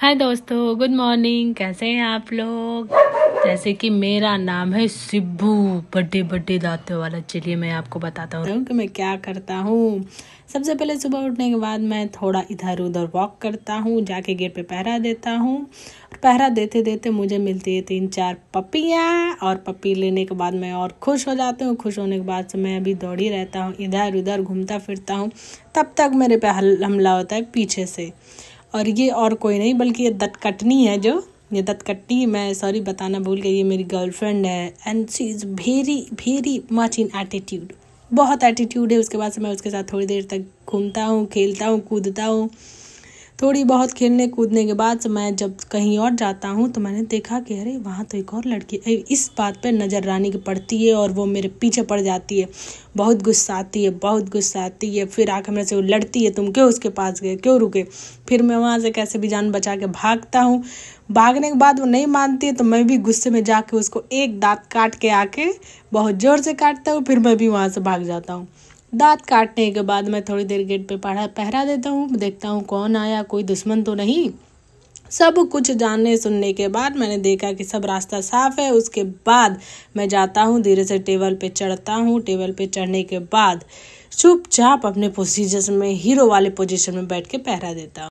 हाय दोस्तों good morning कैसे हैं आप लोग जैसे कि मेरा नाम है सिब्बू बड़े बड़े दांतों वाला चलिए मैं आपको बताता हूँ कि मैं क्या करता हूँ सबसे पहले सुबह उठने के बाद मैं थोड़ा इधर उधर वॉक करता हूँ जाके गेट पे पहरा देता हूँ और पहरा देते देते मुझे मिलती है तीन चार पपियाँ और पपी लेने के बाद मैं और खुश हो जाती हूँ खुश होने के बाद से मैं अभी दौड़ ही रहता हूँ इधर उधर घूमता फिरता हूँ तब तक मेरे पे हमला होता है पीछे से और ये और कोई नहीं बल्कि ये दत्कटनी है जो ये दत्कटनी मैं सॉरी बताना भूल गई ये मेरी गर्लफ्रेंड है and she is very very much in attitude बहुत एटीट्यूड है उसके बाद से मैं उसके साथ थोड़ी देर तक घूमता हूँ खेलता हूँ कूदता हूँ थोड़ी बहुत खेलने कूदने के बाद मैं जब कहीं और जाता हूँ तो मैंने देखा कि अरे वहाँ तो एक और लड़की इस बात पर नज़र रानी की पड़ती है और वो मेरे पीछे पड़ जाती है बहुत गुस्सा आती है बहुत गुस्सा आती है फिर आके मेरे से वो लड़ती है तुम क्यों उसके पास गए क्यों रुके फिर मैं वहाँ से कैसे भी जान बचा के भागता हूँ भागने के बाद वो नहीं मानती है तो मैं भी गुस्से में जाके उसको एक दांत काट के आके बहुत ज़ोर से काटता हूँ फिर मैं भी वहाँ से भाग जाता हूँ दांत काटने के बाद मैं थोड़ी देर गेट पे पहरा पहरा देता हूँ देखता हूँ कौन आया कोई दुश्मन तो नहीं सब कुछ जानने सुनने के बाद मैंने देखा कि सब रास्ता साफ है उसके बाद मैं जाता हूँ धीरे से टेबल पे चढ़ता हूँ टेबल पे चढ़ने के बाद चुपचाप अपने पोजीशन में हीरो वाले पोजीशन में बैठ के पहरा देता हूँ